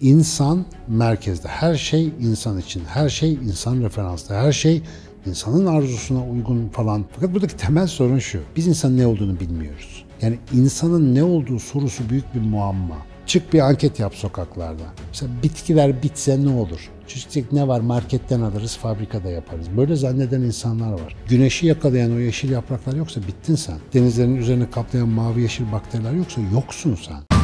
İnsan merkezde. Her şey insan için. Her şey insan referansta. Her şey insanın arzusuna uygun falan. Fakat buradaki temel sorun şu. Biz insanın ne olduğunu bilmiyoruz. Yani insanın ne olduğu sorusu büyük bir muamma. Çık bir anket yap sokaklarda. Mesela bitkiler bitse ne olur? Çiçek ne var marketten alırız, fabrikada yaparız. Böyle zanneden insanlar var. Güneşi yakalayan o yeşil yapraklar yoksa bittin sen. Denizlerin üzerine kaplayan mavi yeşil bakteriler yoksa yoksun sen.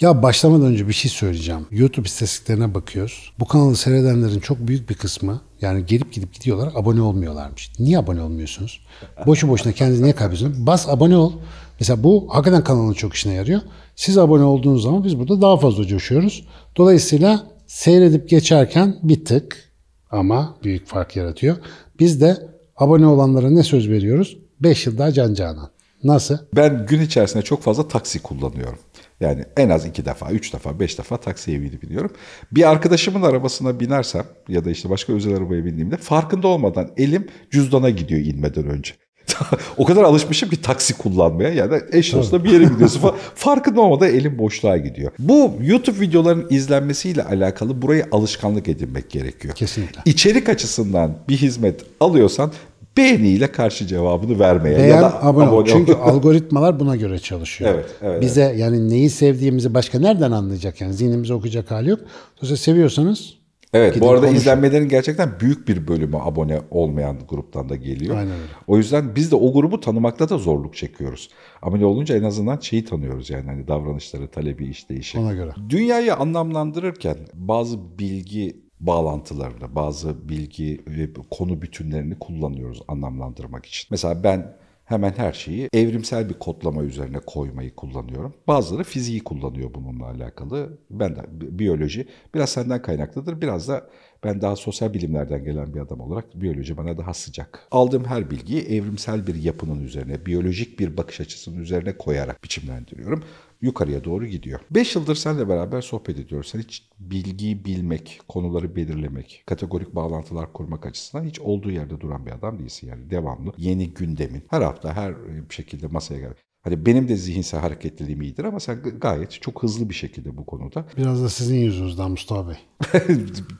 Ya başlamadan önce bir şey söyleyeceğim. YouTube istatistiklerine bakıyoruz. Bu kanalı seyredenlerin çok büyük bir kısmı yani gelip gidip gidiyorlar abone olmuyorlarmış. Niye abone olmuyorsunuz? Boşu boşuna kendinizi niye kaybediyorsunuz? Bas abone ol. Mesela bu hakikaten kanalın çok işine yarıyor. Siz abone olduğunuz zaman biz burada daha fazla coşuyoruz. Dolayısıyla seyredip geçerken bir tık ama büyük fark yaratıyor. Biz de abone olanlara ne söz veriyoruz? 5 yıl daha can canan. Nasıl? Ben gün içerisinde çok fazla taksi kullanıyorum. Yani en az iki defa, üç defa, beş defa taksiye binip biniyorum. Bir arkadaşımın arabasına binersem ya da işte başka özel arabaya bindiğimde farkında olmadan elim cüzdana gidiyor inmeden önce. o kadar alışmışım ki taksi kullanmaya. Yani eş dostla bir yere gidiyorsun falan. Farkında olmadan elim boşluğa gidiyor. Bu YouTube videoların izlenmesiyle alakalı burayı alışkanlık edinmek gerekiyor. Kesinlikle. İçerik açısından bir hizmet alıyorsan beğeniyle karşı cevabını vermeye Beğen, ya da abone, abone Çünkü algoritmalar buna göre çalışıyor. Evet, evet, Bize evet. yani neyi sevdiğimizi başka nereden anlayacak yani zihnimize okuyacak hali yok. Dolayısıyla seviyorsanız Evet bu arada konuşun. izlenmelerin gerçekten büyük bir bölümü abone olmayan gruptan da geliyor. Aynen öyle. O yüzden biz de o grubu tanımakta da zorluk çekiyoruz. Abone olunca en azından şeyi tanıyoruz yani hani davranışları, talebi, işleyişi. Ona göre. Dünyayı anlamlandırırken bazı bilgi bağlantılarını, bazı bilgi ve konu bütünlerini kullanıyoruz anlamlandırmak için. Mesela ben hemen her şeyi evrimsel bir kodlama üzerine koymayı kullanıyorum. Bazıları fiziği kullanıyor bununla alakalı. Ben de biyoloji biraz senden kaynaklıdır, biraz da ben daha sosyal bilimlerden gelen bir adam olarak biyoloji bana daha sıcak. Aldığım her bilgiyi evrimsel bir yapının üzerine, biyolojik bir bakış açısının üzerine koyarak biçimlendiriyorum yukarıya doğru gidiyor. 5 yıldır seninle beraber sohbet ediyoruz. Sen hiç bilgiyi bilmek, konuları belirlemek, kategorik bağlantılar kurmak açısından hiç olduğu yerde duran bir adam değilsin. Yani devamlı yeni gündemin her hafta her şekilde masaya gel. Hani benim de zihinsel hareketliliğim iyidir ama sen gayet çok hızlı bir şekilde bu konuda. Biraz da sizin yüzünüzden Mustafa Bey.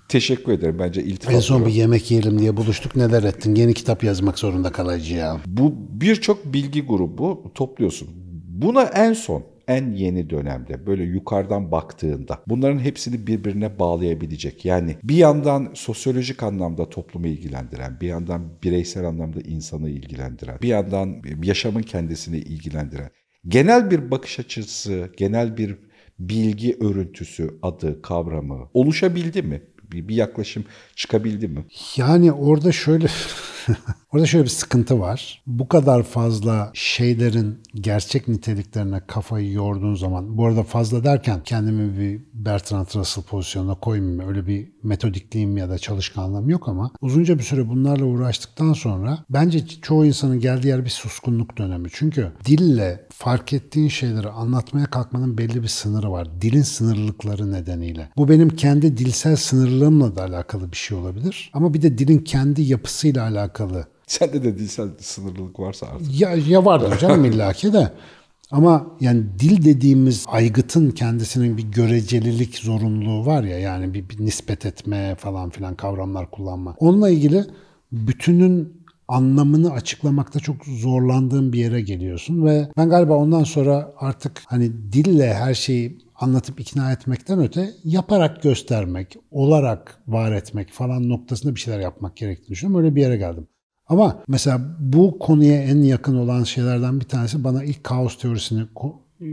Teşekkür ederim. Bence iltifat. En son bir yemek yiyelim diye buluştuk. Neler ettin? Yeni kitap yazmak zorunda kalacağım. Bu birçok bilgi grubu topluyorsun. Buna en son en yeni dönemde böyle yukarıdan baktığında bunların hepsini birbirine bağlayabilecek. Yani bir yandan sosyolojik anlamda toplumu ilgilendiren, bir yandan bireysel anlamda insanı ilgilendiren, bir yandan yaşamın kendisini ilgilendiren genel bir bakış açısı, genel bir bilgi örüntüsü adı, kavramı oluşabildi mi? Bir, yaklaşım çıkabildi mi? Yani orada şöyle Orada şöyle bir sıkıntı var. Bu kadar fazla şeylerin gerçek niteliklerine kafayı yorduğun zaman, bu arada fazla derken kendimi bir Bertrand Russell pozisyonuna koymayayım. Öyle bir metodikliğim ya da çalışkanlığım yok ama uzunca bir süre bunlarla uğraştıktan sonra bence çoğu insanın geldiği yer bir suskunluk dönemi. Çünkü dille fark ettiğin şeyleri anlatmaya kalkmanın belli bir sınırı var. Dilin sınırlılıkları nedeniyle. Bu benim kendi dilsel sınırlılığımla da alakalı bir şey olabilir. Ama bir de dilin kendi yapısıyla alakalı sen de dilsel sınırlılık varsa artık. Ya, ya vardır canım illaki de. Ama yani dil dediğimiz aygıtın kendisinin bir görecelilik zorunluluğu var ya yani bir, bir nispet etme falan filan kavramlar kullanma. Onunla ilgili bütünün anlamını açıklamakta çok zorlandığım bir yere geliyorsun ve ben galiba ondan sonra artık hani dille her şeyi anlatıp ikna etmekten öte yaparak göstermek, olarak var etmek falan noktasında bir şeyler yapmak gerektiğini düşünüyorum. Öyle bir yere geldim. Ama mesela bu konuya en yakın olan şeylerden bir tanesi bana ilk kaos teorisini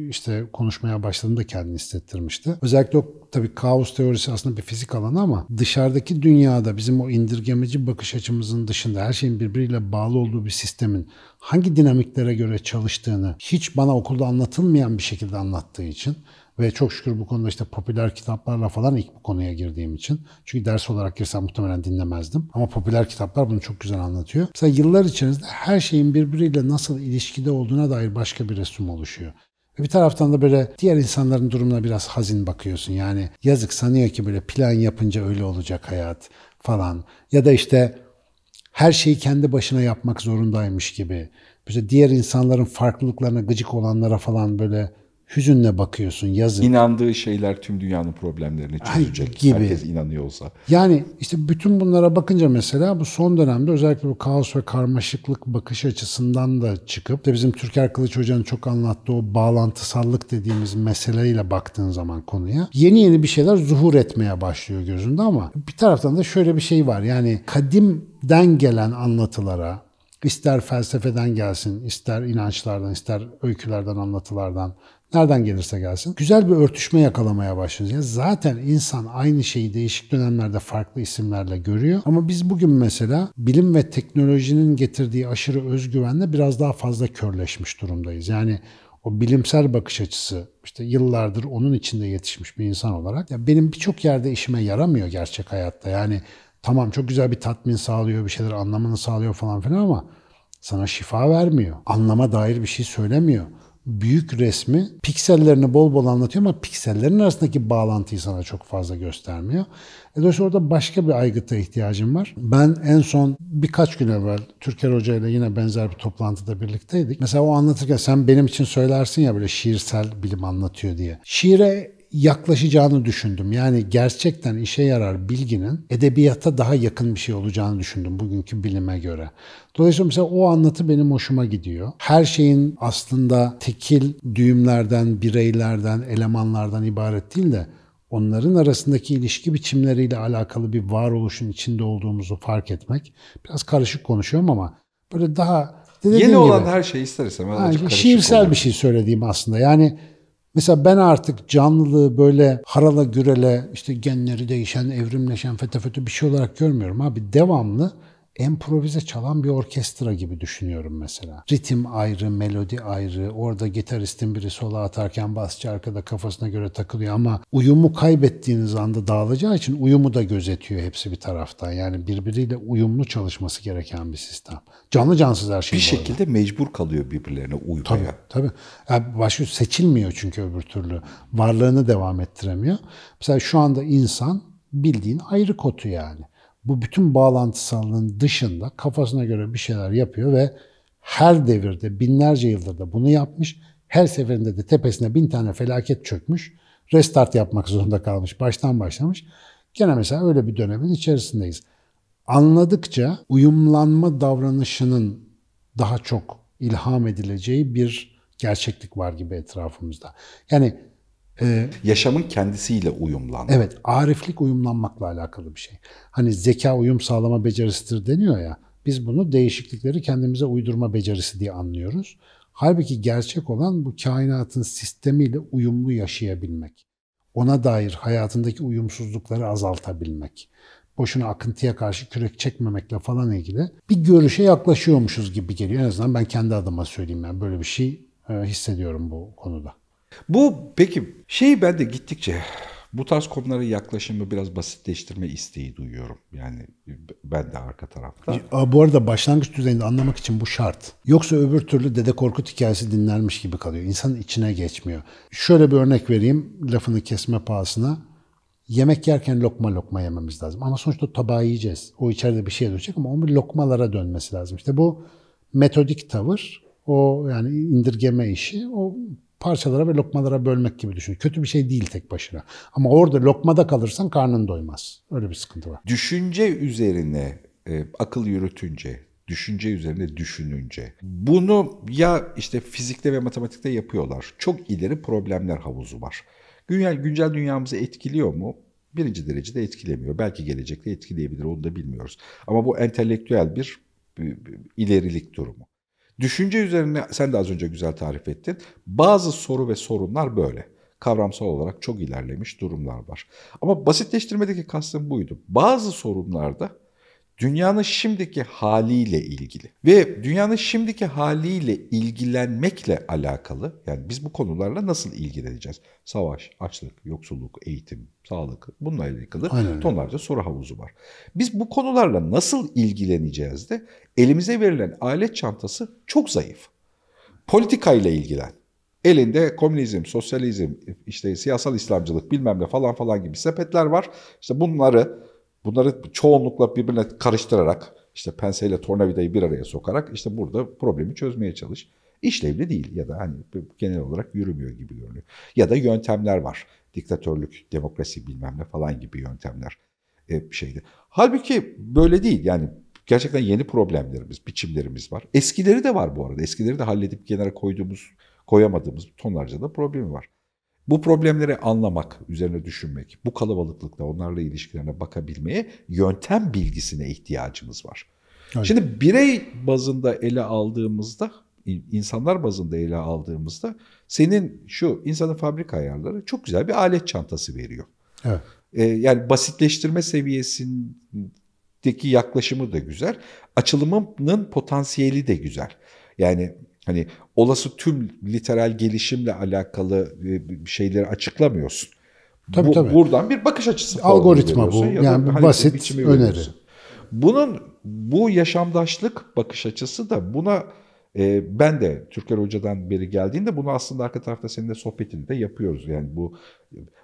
işte konuşmaya başladığında kendini hissettirmişti. Özellikle o tabii kaos teorisi aslında bir fizik alanı ama dışarıdaki dünyada bizim o indirgemeci bakış açımızın dışında her şeyin birbiriyle bağlı olduğu bir sistemin hangi dinamiklere göre çalıştığını hiç bana okulda anlatılmayan bir şekilde anlattığı için ve çok şükür bu konuda işte popüler kitaplarla falan ilk bu konuya girdiğim için. Çünkü ders olarak girsem muhtemelen dinlemezdim. Ama popüler kitaplar bunu çok güzel anlatıyor. Mesela yıllar içerisinde her şeyin birbiriyle nasıl ilişkide olduğuna dair başka bir resim oluşuyor. Ve bir taraftan da böyle diğer insanların durumuna biraz hazin bakıyorsun. Yani yazık sanıyor ki böyle plan yapınca öyle olacak hayat falan. Ya da işte her şeyi kendi başına yapmak zorundaymış gibi. Böyle diğer insanların farklılıklarına gıcık olanlara falan böyle hüzünle bakıyorsun yazın. İnandığı şeyler tüm dünyanın problemlerini çözecek. Ay, gibi. Herkes inanıyor olsa. Yani işte bütün bunlara bakınca mesela bu son dönemde özellikle bu kaos ve karmaşıklık bakış açısından da çıkıp de bizim Türker Kılıç Hoca'nın çok anlattığı o bağlantısallık dediğimiz meseleyle baktığın zaman konuya yeni yeni bir şeyler zuhur etmeye başlıyor gözünde ama bir taraftan da şöyle bir şey var yani kadimden gelen anlatılara İster felsefeden gelsin, ister inançlardan, ister öykülerden, anlatılardan, nereden gelirse gelsin. Güzel bir örtüşme yakalamaya başlıyoruz. Yani zaten insan aynı şeyi değişik dönemlerde farklı isimlerle görüyor. Ama biz bugün mesela bilim ve teknolojinin getirdiği aşırı özgüvenle biraz daha fazla körleşmiş durumdayız. Yani o bilimsel bakış açısı işte yıllardır onun içinde yetişmiş bir insan olarak ya benim birçok yerde işime yaramıyor gerçek hayatta. Yani Tamam çok güzel bir tatmin sağlıyor, bir şeyler anlamını sağlıyor falan filan ama sana şifa vermiyor. Anlama dair bir şey söylemiyor. Büyük resmi piksellerini bol bol anlatıyor ama piksellerin arasındaki bağlantıyı sana çok fazla göstermiyor. E dolayısıyla orada başka bir aygıta ihtiyacım var. Ben en son birkaç gün evvel Türker Hoca ile yine benzer bir toplantıda birlikteydik. Mesela o anlatırken sen benim için söylersin ya böyle şiirsel bilim anlatıyor diye. Şiire yaklaşacağını düşündüm. Yani gerçekten işe yarar bilginin edebiyata daha yakın bir şey olacağını düşündüm bugünkü bilime göre. Dolayısıyla mesela o anlatı benim hoşuma gidiyor. Her şeyin aslında tekil düğümlerden, bireylerden, elemanlardan ibaret değil de onların arasındaki ilişki biçimleriyle alakalı bir varoluşun içinde olduğumuzu fark etmek. Biraz karışık konuşuyorum ama böyle daha Yeni olan her şey ister istemez. Yani şiirsel oluyor. bir şey söylediğim aslında. Yani Mesela ben artık canlılığı böyle harala gürele işte genleri değişen, evrimleşen, fete-fete bir şey olarak görmüyorum abi. Devamlı emprovize çalan bir orkestra gibi düşünüyorum mesela. Ritim ayrı, melodi ayrı. Orada gitaristin biri sola atarken basçı arkada kafasına göre takılıyor ama uyumu kaybettiğiniz anda dağılacağı için uyumu da gözetiyor hepsi bir taraftan. Yani birbiriyle uyumlu çalışması gereken bir sistem. Canlı cansız her şey. Bir şekilde arada. mecbur kalıyor birbirlerine uymaya. Tabii tabii. Yani başka seçilmiyor çünkü öbür türlü. Varlığını devam ettiremiyor. Mesela şu anda insan bildiğin ayrı kotu yani. Bu bütün bağlantısallığın dışında kafasına göre bir şeyler yapıyor ve her devirde binlerce yıldır da bunu yapmış. Her seferinde de tepesine bin tane felaket çökmüş. Restart yapmak zorunda kalmış. Baştan başlamış. Gene mesela öyle bir dönemin içerisindeyiz anladıkça uyumlanma davranışının daha çok ilham edileceği bir gerçeklik var gibi etrafımızda. Yani e, yaşamın kendisiyle uyumlanma. Evet, ariflik uyumlanmakla alakalı bir şey. Hani zeka uyum sağlama becerisidir deniyor ya. Biz bunu değişiklikleri kendimize uydurma becerisi diye anlıyoruz. Halbuki gerçek olan bu kainatın sistemiyle uyumlu yaşayabilmek. Ona dair hayatındaki uyumsuzlukları azaltabilmek boşuna akıntıya karşı kürek çekmemekle falan ilgili bir görüşe yaklaşıyormuşuz gibi geliyor. En azından ben kendi adıma söyleyeyim yani böyle bir şey e, hissediyorum bu konuda. Bu peki şey ben de gittikçe bu tarz konulara yaklaşımı biraz basitleştirme isteği duyuyorum. Yani ben de arka tarafta. E, bu arada başlangıç düzeyinde anlamak için bu şart. Yoksa öbür türlü Dede Korkut hikayesi dinlenmiş gibi kalıyor. İnsanın içine geçmiyor. Şöyle bir örnek vereyim lafını kesme pahasına yemek yerken lokma lokma yememiz lazım. Ama sonuçta tabağı yiyeceğiz. O içeride bir şey dönecek ama onun lokmalara dönmesi lazım. İşte bu metodik tavır, o yani indirgeme işi, o parçalara ve lokmalara bölmek gibi düşün. Kötü bir şey değil tek başına. Ama orada lokmada kalırsan karnın doymaz. Öyle bir sıkıntı var. Düşünce üzerine e, akıl yürütünce, düşünce üzerine düşününce. Bunu ya işte fizikte ve matematikte yapıyorlar. Çok ileri problemler havuzu var. Güncel, güncel dünyamızı etkiliyor mu? Birinci derecede etkilemiyor. Belki gelecekte etkileyebilir onu da bilmiyoruz. Ama bu entelektüel bir, bir, bir ilerilik durumu. Düşünce üzerine sen de az önce güzel tarif ettin. Bazı soru ve sorunlar böyle. Kavramsal olarak çok ilerlemiş durumlar var. Ama basitleştirmedeki kastım buydu. Bazı sorunlarda dünyanın şimdiki haliyle ilgili. Ve dünyanın şimdiki haliyle ilgilenmekle alakalı yani biz bu konularla nasıl ilgileneceğiz? Savaş, açlık, yoksulluk, eğitim, sağlık bununla alakalı Aynen. tonlarca soru havuzu var. Biz bu konularla nasıl ilgileneceğiz de elimize verilen alet çantası çok zayıf. Politikayla ilgilen. Elinde komünizm, sosyalizm, işte siyasal İslamcılık bilmem ne falan falan gibi sepetler var. İşte bunları Bunları çoğunlukla birbirine karıştırarak işte penseyle tornavidayı bir araya sokarak işte burada problemi çözmeye çalış. İşlevli değil ya da hani genel olarak yürümüyor gibi görünüyor. Ya da yöntemler var. Diktatörlük, demokrasi bilmem ne falan gibi yöntemler bir e, şeydi. Halbuki böyle değil yani gerçekten yeni problemlerimiz, biçimlerimiz var. Eskileri de var bu arada. Eskileri de halledip kenara koyduğumuz, koyamadığımız tonlarca da problemi var. Bu problemleri anlamak, üzerine düşünmek, bu kalabalıklıkla onlarla ilişkilerine bakabilmeye yöntem bilgisine ihtiyacımız var. Aynen. Şimdi birey bazında ele aldığımızda, insanlar bazında ele aldığımızda senin şu insanın fabrika ayarları çok güzel bir alet çantası veriyor. Evet. Ee, yani basitleştirme seviyesindeki yaklaşımı da güzel. Açılımının potansiyeli de güzel. Yani Hani olası tüm literal gelişimle alakalı e, şeyleri açıklamıyorsun. Tabii, bu, tabii. Buradan bir bakış açısı algoritma bu. Ya yani bu hani basit öneri. Bunun bu yaşamdaşlık bakış açısı da buna e, ben de Türker Hoca'dan beri geldiğinde bunu aslında arka tarafta seninle sohbetini de yapıyoruz. Yani bu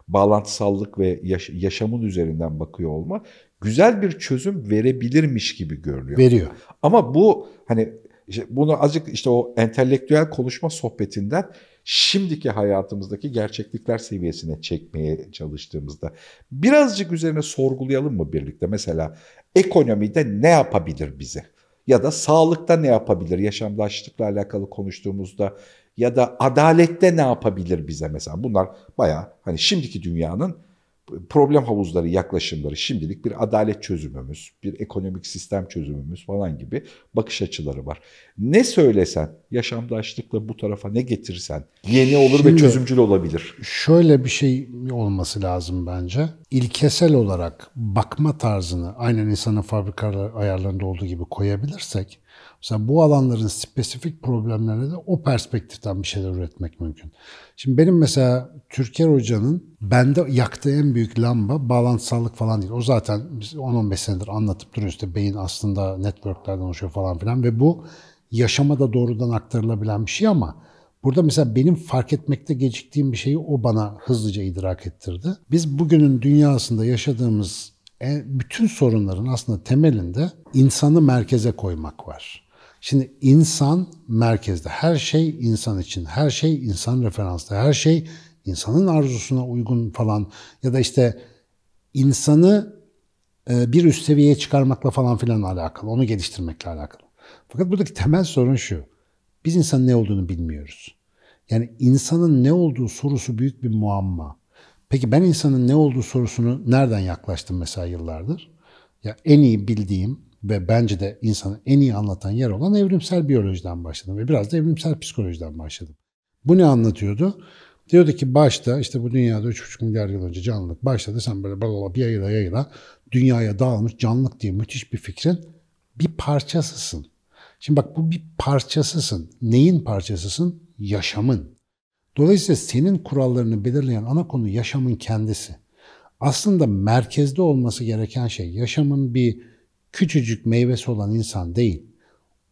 bağlantısallık ve yaş yaşamın üzerinden bakıyor olma güzel bir çözüm verebilirmiş gibi görünüyor. Veriyor. Ama bu hani işte bunu azıcık işte o entelektüel konuşma sohbetinden şimdiki hayatımızdaki gerçeklikler seviyesine çekmeye çalıştığımızda birazcık üzerine sorgulayalım mı birlikte? Mesela ekonomide ne yapabilir bize? Ya da sağlıkta ne yapabilir? Yaşamdaşlıkla alakalı konuştuğumuzda ya da adalette ne yapabilir bize mesela? Bunlar baya hani şimdiki dünyanın problem havuzları yaklaşımları şimdilik bir adalet çözümümüz, bir ekonomik sistem çözümümüz falan gibi bakış açıları var. Ne söylesen, yaşamdaşlıkla bu tarafa ne getirsen yeni olur Şimdi, ve çözümcül olabilir. Şöyle bir şey olması lazım bence. İlkesel olarak bakma tarzını aynen insanın fabrika ayarlarında olduğu gibi koyabilirsek Mesela bu alanların spesifik problemlerine de o perspektiften bir şeyler üretmek mümkün. Şimdi benim mesela Türker Hoca'nın bende yaktığı en büyük lamba bağlantısallık falan değil. O zaten 10-15 senedir anlatıp duruyor. İşte beyin aslında networklerden oluşuyor falan filan ve bu yaşama da doğrudan aktarılabilen bir şey ama Burada mesela benim fark etmekte geciktiğim bir şeyi o bana hızlıca idrak ettirdi. Biz bugünün dünyasında yaşadığımız e, bütün sorunların aslında temelinde insanı merkeze koymak var. Şimdi insan merkezde. Her şey insan için. Her şey insan referanslı. Her şey insanın arzusuna uygun falan ya da işte insanı e, bir üst seviyeye çıkarmakla falan filan alakalı. Onu geliştirmekle alakalı. Fakat buradaki temel sorun şu. Biz insanın ne olduğunu bilmiyoruz. Yani insanın ne olduğu sorusu büyük bir muamma. Peki ben insanın ne olduğu sorusunu nereden yaklaştım mesela yıllardır? Ya en iyi bildiğim ve bence de insanı en iyi anlatan yer olan evrimsel biyolojiden başladım ve biraz da evrimsel psikolojiden başladım. Bu ne anlatıyordu? Diyordu ki başta işte bu dünyada 3,5 milyar yıl önce canlılık başladı. Sen böyle balala bir yayla yayla dünyaya dağılmış canlılık diye müthiş bir fikrin bir parçasısın. Şimdi bak bu bir parçasısın. Neyin parçasısın? Yaşamın. Dolayısıyla senin kurallarını belirleyen ana konu yaşamın kendisi. Aslında merkezde olması gereken şey yaşamın bir küçücük meyvesi olan insan değil.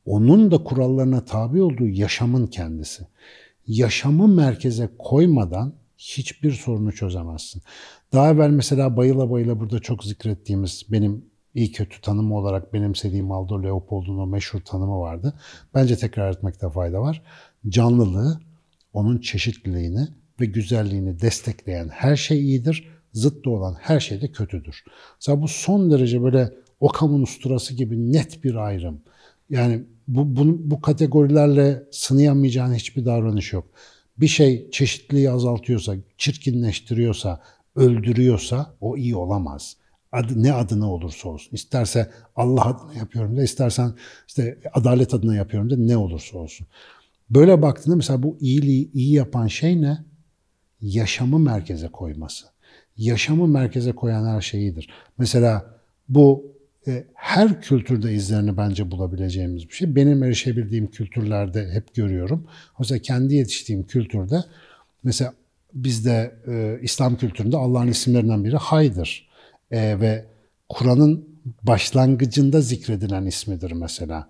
Onun da kurallarına tabi olduğu yaşamın kendisi. Yaşamı merkeze koymadan hiçbir sorunu çözemezsin. Daha evvel mesela bayıla bayıla burada çok zikrettiğimiz benim iyi kötü tanımı olarak benimsediğim Aldo Leopold'un o meşhur tanımı vardı. Bence tekrar etmekte fayda var. Canlılığı, onun çeşitliliğini ve güzelliğini destekleyen her şey iyidir. Zıttı olan her şey de kötüdür. Mesela bu son derece böyle o kamu usturası gibi net bir ayrım. Yani bu, bu, bu kategorilerle sınayamayacağın hiçbir davranış yok. Bir şey çeşitliliği azaltıyorsa, çirkinleştiriyorsa, öldürüyorsa o iyi olamaz. Adı, ne adına olursa olsun. İsterse Allah adına yapıyorum da, istersen işte adalet adına yapıyorum da ne olursa olsun. Böyle baktığında mesela bu iyiliği iyi yapan şey ne? Yaşamı merkeze koyması. Yaşamı merkeze koyan her şey iyidir. Mesela bu her kültürde izlerini bence bulabileceğimiz bir şey. Benim erişebildiğim kültürlerde hep görüyorum. Mesela kendi yetiştiğim kültürde mesela bizde e, İslam kültüründe Allah'ın isimlerinden biri Hay'dır. E, ve Kur'an'ın başlangıcında zikredilen ismidir mesela.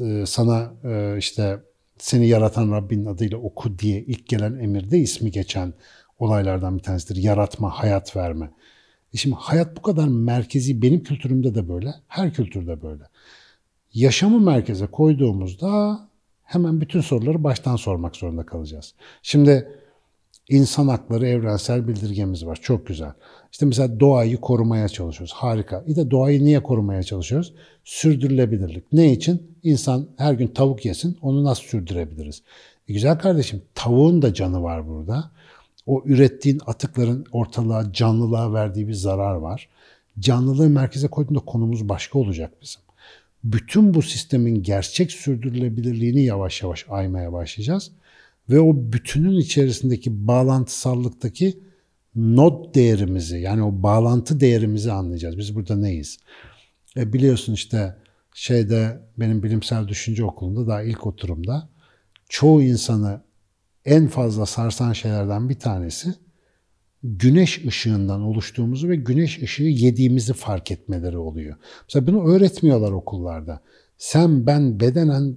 E, sana e, işte seni yaratan Rabb'in adıyla oku diye ilk gelen emirde ismi geçen olaylardan bir tanesidir. Yaratma, hayat verme. E şimdi hayat bu kadar merkezi, benim kültürümde de böyle, her kültürde böyle. Yaşamı merkeze koyduğumuzda hemen bütün soruları baştan sormak zorunda kalacağız. Şimdi insan hakları evrensel bildirgemiz var, çok güzel. İşte mesela doğayı korumaya çalışıyoruz, harika. Bir de doğayı niye korumaya çalışıyoruz? Sürdürülebilirlik. Ne için? İnsan her gün tavuk yesin, onu nasıl sürdürebiliriz? E güzel kardeşim, tavuğun da canı var burada. O ürettiğin atıkların ortalığa, canlılığa verdiği bir zarar var. Canlılığı merkeze koyduğunda konumuz başka olacak bizim. Bütün bu sistemin gerçek sürdürülebilirliğini yavaş yavaş aymaya başlayacağız. Ve o bütünün içerisindeki bağlantısallıktaki not değerimizi yani o bağlantı değerimizi anlayacağız. Biz burada neyiz? E biliyorsun işte şeyde benim bilimsel düşünce okulunda daha ilk oturumda çoğu insanı en fazla sarsan şeylerden bir tanesi güneş ışığından oluştuğumuzu ve güneş ışığı yediğimizi fark etmeleri oluyor. Mesela bunu öğretmiyorlar okullarda. Sen ben bedenen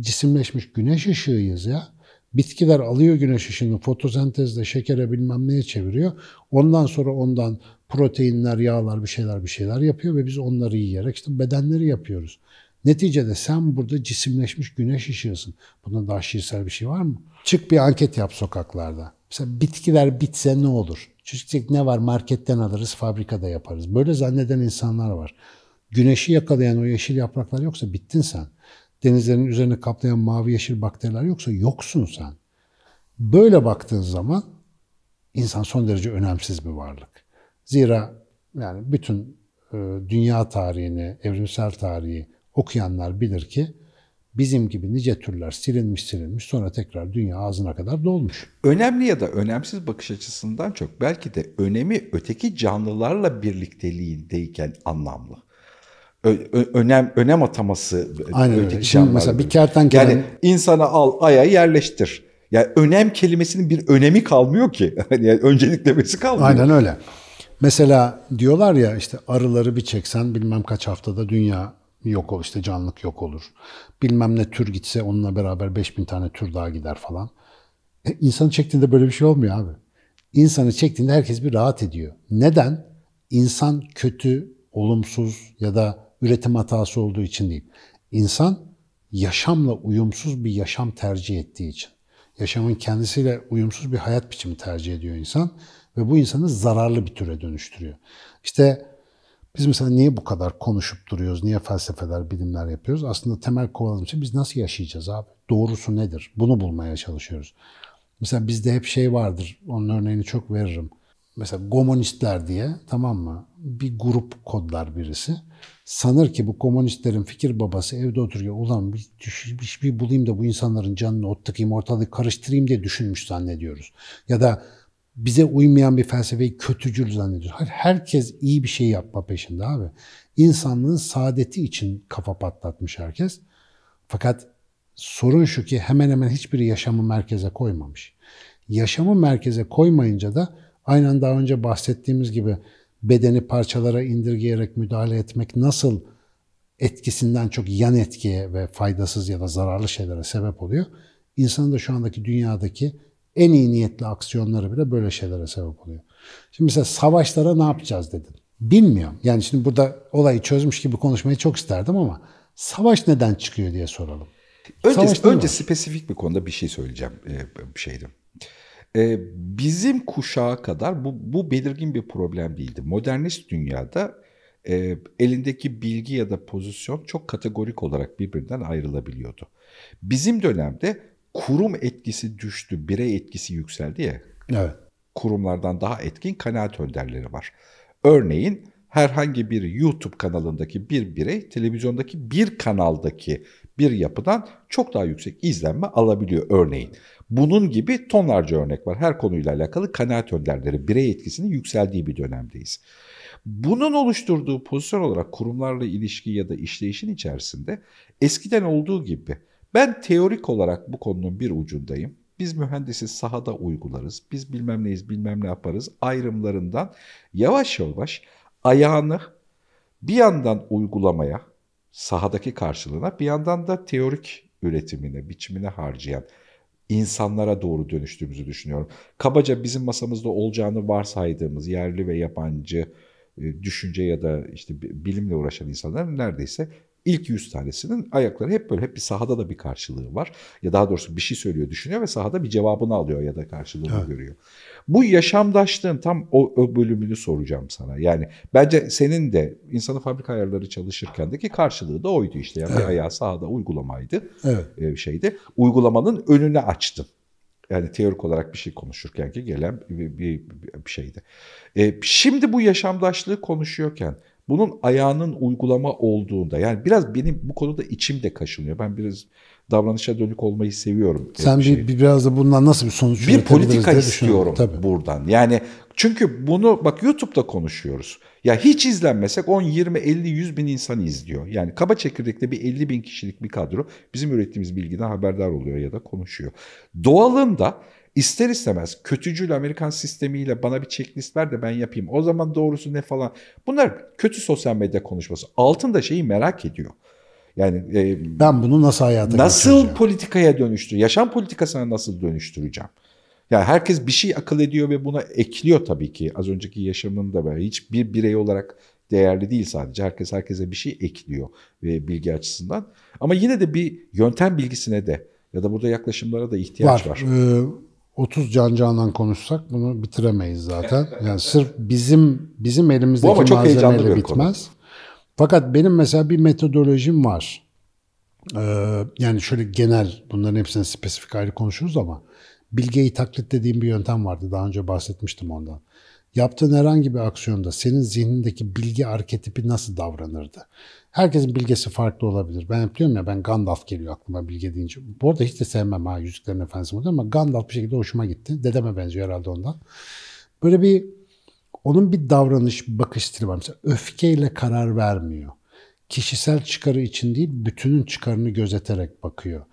cisimleşmiş güneş ışığıyız ya. Bitkiler alıyor güneş ışığını fotosentezle şekere bilmem neye çeviriyor. Ondan sonra ondan proteinler, yağlar bir şeyler bir şeyler yapıyor ve biz onları yiyerek işte bedenleri yapıyoruz. Neticede sen burada cisimleşmiş güneş ışığısın. Bunda daha şiirsel bir şey var mı? Çık bir anket yap sokaklarda. Mesela bitkiler bitse ne olur? Çiçek ne var marketten alırız, fabrikada yaparız. Böyle zanneden insanlar var. Güneşi yakalayan o yeşil yapraklar yoksa bittin sen. Denizlerin üzerine kaplayan mavi yeşil bakteriler yoksa yoksun sen. Böyle baktığın zaman insan son derece önemsiz bir varlık. Zira yani bütün e, dünya tarihini, evrimsel tarihi okuyanlar bilir ki bizim gibi nice türler silinmiş silinmiş sonra tekrar dünya ağzına kadar dolmuş. Önemli ya da önemsiz bakış açısından çok belki de önemi öteki canlılarla birlikteliğindeyken anlamlı. Ö önem önem ataması Aynen öteki öyle. Şimdi mesela bir kertenkele yani insana al aya yerleştir. Yani önem kelimesinin bir önemi kalmıyor ki. yani önceliklemesi kalmıyor. Aynen öyle. Mesela diyorlar ya işte arıları bir çeksen bilmem kaç haftada dünya yok o işte canlılık yok olur. Bilmem ne tür gitse onunla beraber 5000 tane tür daha gider falan. E, insanı çektiğinde böyle bir şey olmuyor abi. İnsanı çektiğinde herkes bir rahat ediyor. Neden? İnsan kötü, olumsuz ya da üretim hatası olduğu için değil. İnsan yaşamla uyumsuz bir yaşam tercih ettiği için. Yaşamın kendisiyle uyumsuz bir hayat biçimi tercih ediyor insan ve bu insanı zararlı bir türe dönüştürüyor. İşte biz mesela niye bu kadar konuşup duruyoruz, niye felsefeler, bilimler yapıyoruz? Aslında temel kovalım için biz nasıl yaşayacağız abi? Doğrusu nedir? Bunu bulmaya çalışıyoruz. Mesela bizde hep şey vardır, onun örneğini çok veririm. Mesela komünistler diye tamam mı? Bir grup kodlar birisi. Sanır ki bu komünistlerin fikir babası evde oturuyor. Ulan bir, bir, bir bulayım da bu insanların canını ot tıkayım, ortalığı karıştırayım diye düşünmüş zannediyoruz. Ya da bize uymayan bir felsefeyi kötücül zannediyor. Hayır, herkes iyi bir şey yapma peşinde abi. İnsanlığın saadeti için kafa patlatmış herkes. Fakat sorun şu ki hemen hemen hiçbiri yaşamı merkeze koymamış. Yaşamı merkeze koymayınca da aynen daha önce bahsettiğimiz gibi bedeni parçalara indirgeyerek müdahale etmek nasıl etkisinden çok yan etkiye ve faydasız ya da zararlı şeylere sebep oluyor. İnsanın da şu andaki dünyadaki en iyi niyetli aksiyonları bile böyle şeylere sebep oluyor. Şimdi mesela savaşlara ne yapacağız dedin. Bilmiyorum. Yani şimdi burada olayı çözmüş gibi konuşmayı çok isterdim ama savaş neden çıkıyor diye soralım. Önce, önce spesifik bir konuda bir şey söyleyeceğim. E, bir şeydim. E, bizim kuşağa kadar bu, bu belirgin bir problem değildi. Modernist dünyada e, elindeki bilgi ya da pozisyon çok kategorik olarak birbirinden ayrılabiliyordu. Bizim dönemde kurum etkisi düştü, birey etkisi yükseldi ya. Evet. Kurumlardan daha etkin kanaat önderleri var. Örneğin herhangi bir YouTube kanalındaki bir birey televizyondaki bir kanaldaki bir yapıdan çok daha yüksek izlenme alabiliyor örneğin. Bunun gibi tonlarca örnek var. Her konuyla alakalı kanaat önderleri, birey etkisinin yükseldiği bir dönemdeyiz. Bunun oluşturduğu pozisyon olarak kurumlarla ilişki ya da işleyişin içerisinde eskiden olduğu gibi ben teorik olarak bu konunun bir ucundayım. Biz mühendisiz sahada uygularız. Biz bilmem neyiz bilmem ne yaparız ayrımlarından yavaş yavaş ayağını bir yandan uygulamaya, sahadaki karşılığına bir yandan da teorik üretimine, biçimine harcayan insanlara doğru dönüştüğümüzü düşünüyorum. Kabaca bizim masamızda olacağını varsaydığımız yerli ve yabancı e, düşünce ya da işte bilimle uğraşan insanların neredeyse ilk 100 tanesinin ayakları hep böyle hep bir sahada da bir karşılığı var. Ya daha doğrusu bir şey söylüyor, düşünüyor ve sahada bir cevabını alıyor ya da karşılığını evet. görüyor. Bu yaşamdaşlığın tam o, o bölümünü soracağım sana. Yani bence senin de insanı fabrika ayarları çalışırken de karşılığı da oydu işte. Yani evet. bir ayağı sahada uygulamaydı. Evet. E, şeydi. Uygulamanın önünü açtın. Yani teorik olarak bir şey konuşurken ki gelen bir, bir, bir şeydi. E, şimdi bu yaşamdaşlığı konuşuyorken bunun ayağının uygulama olduğunda yani biraz benim bu konuda içim de kaşınıyor. Ben biraz davranışa dönük olmayı seviyorum. Sen bir, bir biraz da bundan nasıl bir sonuç Bir politika istiyorum Tabii. buradan. Yani çünkü bunu bak YouTube'da konuşuyoruz. Ya hiç izlenmesek 10, 20, 50, 100 bin insan izliyor. Yani kaba çekirdekte bir 50 bin kişilik bir kadro bizim ürettiğimiz bilgiden haberdar oluyor ya da konuşuyor. Doğalında İster istemez kötücül Amerikan sistemiyle bana bir checklist ver de ben yapayım. O zaman doğrusu ne falan. Bunlar kötü sosyal medya konuşması. Altında şeyi merak ediyor. Yani e, ben bunu nasıl hayata Nasıl politikaya dönüştür? Yaşam politikasına nasıl dönüştüreceğim? Yani herkes bir şey akıl ediyor ve buna ekliyor tabii ki. Az önceki yaşamım da böyle. bir birey olarak değerli değil sadece. Herkes herkese bir şey ekliyor ve bilgi açısından. Ama yine de bir yöntem bilgisine de ya da burada yaklaşımlara da ihtiyaç var. var. Ee, 30 can candan konuşsak bunu bitiremeyiz zaten. Yani sırf bizim bizim elimizdeki Bu malzemeyle bitmez. Konu. Fakat benim mesela bir metodolojim var. Ee, yani şöyle genel bunların hepsine spesifik ayrı konuşuruz ama bilgeyi taklit dediğim bir yöntem vardı. Daha önce bahsetmiştim ondan. Yaptığın herhangi bir aksiyonda senin zihnindeki bilgi arketipi nasıl davranırdı? Herkesin bilgesi farklı olabilir. Ben hep diyorum ya ben Gandalf geliyor aklıma bilge deyince. Bu arada hiç de sevmem ha Yüzüklerin Efendisi ama Gandalf bir şekilde hoşuma gitti. Dedeme benziyor herhalde ondan. Böyle bir onun bir davranış bakış stili var. Mesela öfkeyle karar vermiyor. Kişisel çıkarı için değil bütünün çıkarını gözeterek bakıyor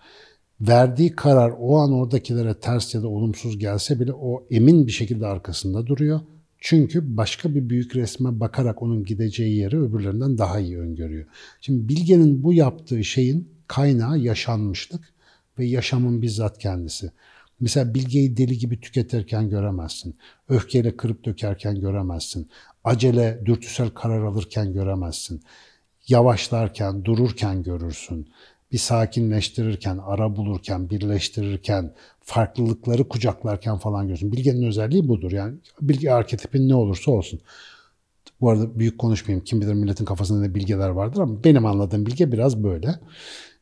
verdiği karar o an oradakilere ters ya da olumsuz gelse bile o emin bir şekilde arkasında duruyor. Çünkü başka bir büyük resme bakarak onun gideceği yeri öbürlerinden daha iyi öngörüyor. Şimdi Bilge'nin bu yaptığı şeyin kaynağı yaşanmışlık ve yaşamın bizzat kendisi. Mesela bilgeyi deli gibi tüketirken göremezsin. Öfkeyle kırıp dökerken göremezsin. Acele, dürtüsel karar alırken göremezsin. Yavaşlarken, dururken görürsün bir sakinleştirirken, ara bulurken, birleştirirken, farklılıkları kucaklarken falan görürsün. Bilgenin özelliği budur. Yani bilgi arketipin ne olursa olsun. Bu arada büyük konuşmayayım. Kim bilir milletin kafasında ne bilgeler vardır ama benim anladığım bilge biraz böyle.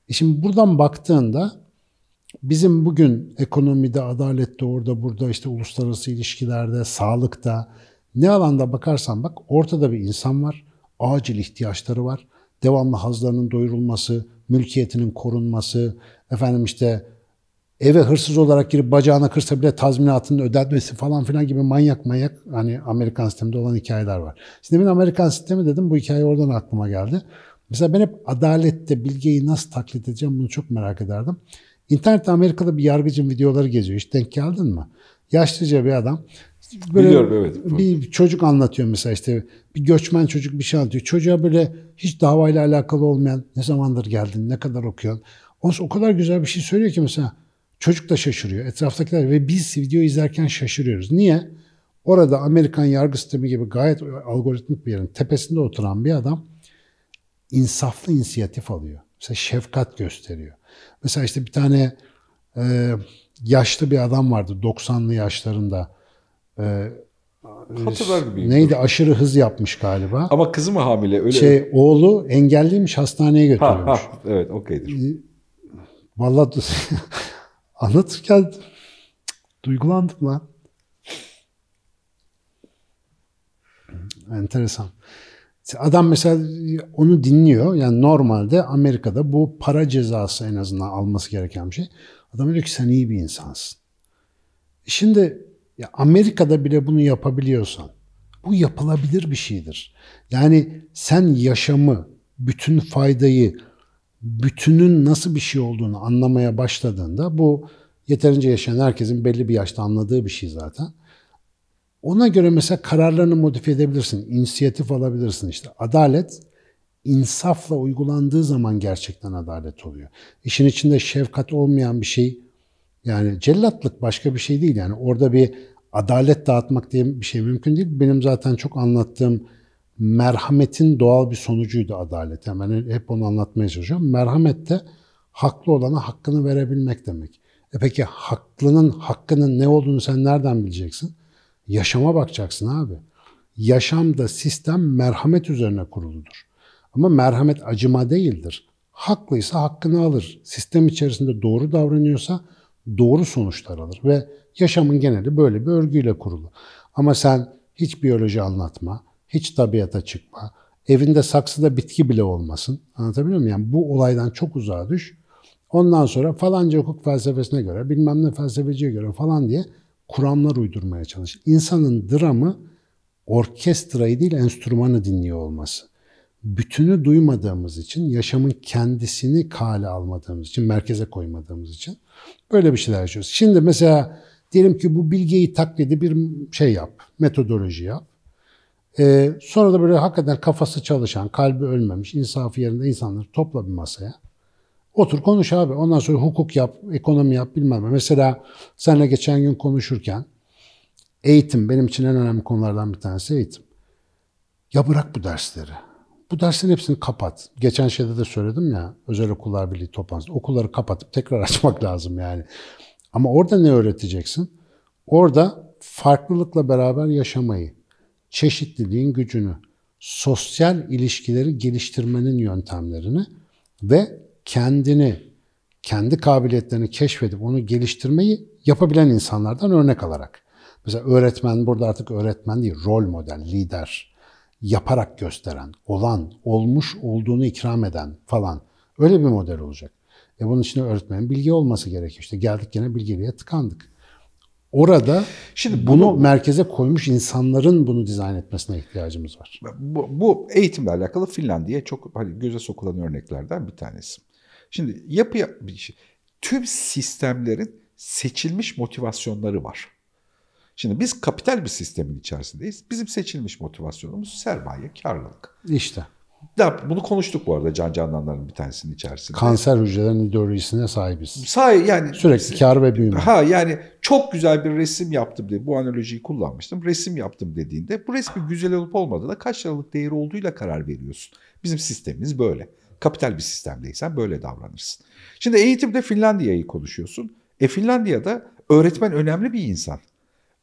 E şimdi buradan baktığında bizim bugün ekonomide, adalette, orada, burada işte uluslararası ilişkilerde, sağlıkta ne alanda bakarsan bak ortada bir insan var. Acil ihtiyaçları var. Devamlı hazlarının doyurulması, mülkiyetinin korunması, efendim işte eve hırsız olarak girip bacağına kırsa bile tazminatını ödenmesi falan filan gibi manyak manyak hani Amerikan sisteminde olan hikayeler var. Şimdi ben Amerikan sistemi dedim bu hikaye oradan aklıma geldi. Mesela ben hep adalette bilgeyi nasıl taklit edeceğim bunu çok merak ederdim. İnternette Amerika'da bir yargıcın videoları geziyor. Hiç denk geldin mi? Yaşlıca bir adam böyle Biliyorum, evet. bir çocuk anlatıyor mesela işte bir göçmen çocuk bir şey anlatıyor. Çocuğa böyle hiç davayla alakalı olmayan ne zamandır geldin, ne kadar okuyorsun. O, o kadar güzel bir şey söylüyor ki mesela çocuk da şaşırıyor. Etraftakiler ve biz video izlerken şaşırıyoruz. Niye? Orada Amerikan yargı sistemi gibi gayet algoritmik bir yerin tepesinde oturan bir adam insaflı inisiyatif alıyor. Mesela şefkat gösteriyor. Mesela işte bir tane e, yaşlı bir adam vardı 90'lı yaşlarında e, Hatırlar gibiyim. Neydi aşırı hız yapmış galiba. Ama kızı mı hamile? Öyle şey oğlu engelliymiş hastaneye götürüyormuş. Ha, ha, evet okeydir. Ee, vallahi anlatırken duygulandım lan. Enteresan. Adam mesela onu dinliyor. Yani normalde Amerika'da bu para cezası en azından alması gereken bir şey. Adam diyor ki sen iyi bir insansın. E şimdi ya Amerika'da bile bunu yapabiliyorsan bu yapılabilir bir şeydir. Yani sen yaşamı, bütün faydayı, bütünün nasıl bir şey olduğunu anlamaya başladığında bu yeterince yaşayan herkesin belli bir yaşta anladığı bir şey zaten. Ona göre mesela kararlarını modifiye edebilirsin, inisiyatif alabilirsin işte. Adalet insafla uygulandığı zaman gerçekten adalet oluyor. İşin içinde şefkat olmayan bir şey yani cellatlık başka bir şey değil. Yani orada bir adalet dağıtmak diye bir şey mümkün değil. Benim zaten çok anlattığım merhametin doğal bir sonucuydu adalet. Hemen yani hep onu anlatmaya çalışıyorum. Merhamet de haklı olana hakkını verebilmek demek. E peki haklının hakkının ne olduğunu sen nereden bileceksin? Yaşama bakacaksın abi. Yaşamda sistem merhamet üzerine kuruludur. Ama merhamet acıma değildir. Haklıysa hakkını alır. Sistem içerisinde doğru davranıyorsa doğru sonuçlar alır ve yaşamın geneli böyle bir örgüyle kurulur. Ama sen hiç biyoloji anlatma, hiç tabiata çıkma, evinde saksıda bitki bile olmasın. Anlatabiliyor muyum? Yani bu olaydan çok uzağa düş. Ondan sonra falanca hukuk felsefesine göre, bilmem ne felsefeciye göre falan diye kuramlar uydurmaya çalış. İnsanın dramı orkestrayı değil enstrümanı dinliyor olması bütünü duymadığımız için, yaşamın kendisini kale almadığımız için, merkeze koymadığımız için böyle bir şeyler yaşıyoruz. Şimdi mesela diyelim ki bu bilgiyi taklidi bir şey yap, metodoloji yap. Ee, sonra da böyle hakikaten kafası çalışan, kalbi ölmemiş, insafı yerinde insanları topla bir masaya. Otur konuş abi. Ondan sonra hukuk yap, ekonomi yap bilmem ne. Mesela seninle geçen gün konuşurken eğitim benim için en önemli konulardan bir tanesi eğitim. Ya bırak bu dersleri. Bu derslerin hepsini kapat. Geçen şeyde de söyledim ya özel okullar birliği toplantısı. okulları kapatıp tekrar açmak lazım yani. Ama orada ne öğreteceksin? Orada farklılıkla beraber yaşamayı, çeşitliliğin gücünü, sosyal ilişkileri geliştirmenin yöntemlerini ve kendini, kendi kabiliyetlerini keşfedip onu geliştirmeyi yapabilen insanlardan örnek alarak. Mesela öğretmen burada artık öğretmen değil, rol model, lider yaparak gösteren, olan, olmuş olduğunu ikram eden falan öyle bir model olacak. E bunun için öğretmenin bilgi olması gerekiyor. İşte geldik gene bilgeliğe tıkandık. Orada şimdi bunu, bunu merkeze koymuş insanların bunu dizayn etmesine ihtiyacımız var. Bu, bu eğitimle alakalı Finlandiya çok hani göze sokulan örneklerden bir tanesi. Şimdi yapı şey, tüm sistemlerin seçilmiş motivasyonları var. Şimdi biz kapital bir sistemin içerisindeyiz. Bizim seçilmiş motivasyonumuz sermaye, karlılık. İşte. Da bunu konuştuk bu arada Can Cananların bir tanesinin içerisinde. Kanser hücrelerinin ideolojisine sahibiz. Sahi yani sürekli kar ve büyüme. Ha yani çok güzel bir resim yaptım diye bu analojiyi kullanmıştım. Resim yaptım dediğinde bu resmi güzel olup da kaç liralık değeri olduğuyla karar veriyorsun. Bizim sistemimiz böyle. Kapital bir sistemdeysen böyle davranırsın. Şimdi eğitimde Finlandiya'yı konuşuyorsun. E Finlandiya'da öğretmen önemli bir insan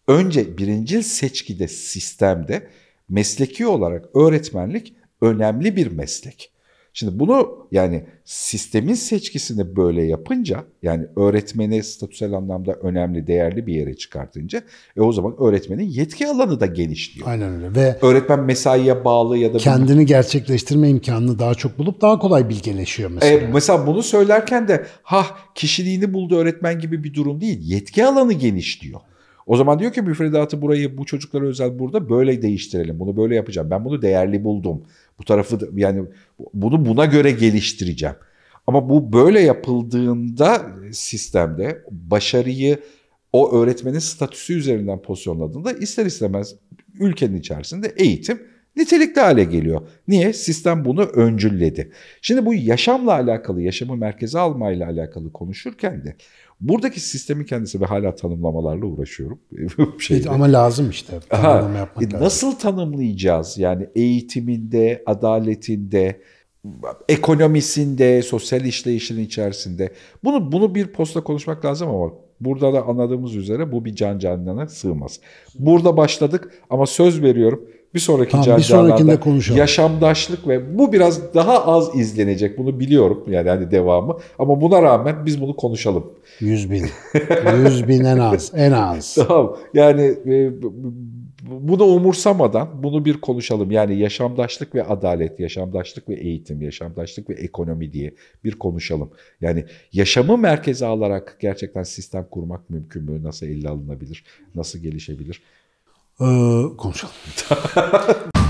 önce birincil seçkide sistemde mesleki olarak öğretmenlik önemli bir meslek. Şimdi bunu yani sistemin seçkisini böyle yapınca yani öğretmeni statüsel anlamda önemli, değerli bir yere çıkartınca e o zaman öğretmenin yetki alanı da genişliyor. Aynen öyle ve öğretmen mesaiye bağlı ya da kendini bunu... gerçekleştirme imkanını daha çok bulup daha kolay bilgeleşiyor mesela. E, mesela bunu söylerken de ha kişiliğini buldu öğretmen gibi bir durum değil. Yetki alanı genişliyor. O zaman diyor ki müfredatı burayı bu çocuklara özel burada böyle değiştirelim. Bunu böyle yapacağım. Ben bunu değerli buldum. Bu tarafı yani bunu buna göre geliştireceğim. Ama bu böyle yapıldığında sistemde başarıyı o öğretmenin statüsü üzerinden pozisyonladığında ister istemez ülkenin içerisinde eğitim nitelikli hale geliyor. Niye? Sistem bunu öncülledi. Şimdi bu yaşamla alakalı, yaşamı merkeze almayla alakalı konuşurken de Buradaki sistemin kendisi ve hala tanımlamalarla uğraşıyorum. evet, ama lazım işte tanımlama Aha, yapmak. E, lazım. Nasıl tanımlayacağız? Yani eğitiminde, adaletinde, ekonomisinde, sosyal işleyişin içerisinde. Bunu bunu bir posta konuşmak lazım ama burada da anladığımız üzere bu bir can canına sığmaz. Burada başladık ama söz veriyorum bir sonraki tamam, cercahlarda konuşalım. yaşamdaşlık ve bu biraz daha az izlenecek. Bunu biliyorum yani hani devamı. Ama buna rağmen biz bunu konuşalım. 100 bin. 100 bin en az. En az. Tamam. Yani e, bunu umursamadan bunu bir konuşalım. Yani yaşamdaşlık ve adalet, yaşamdaşlık ve eğitim, yaşamdaşlık ve ekonomi diye bir konuşalım. Yani yaşamı merkeze alarak gerçekten sistem kurmak mümkün mü? Nasıl elle alınabilir? Nasıl gelişebilir? Euh, conscient.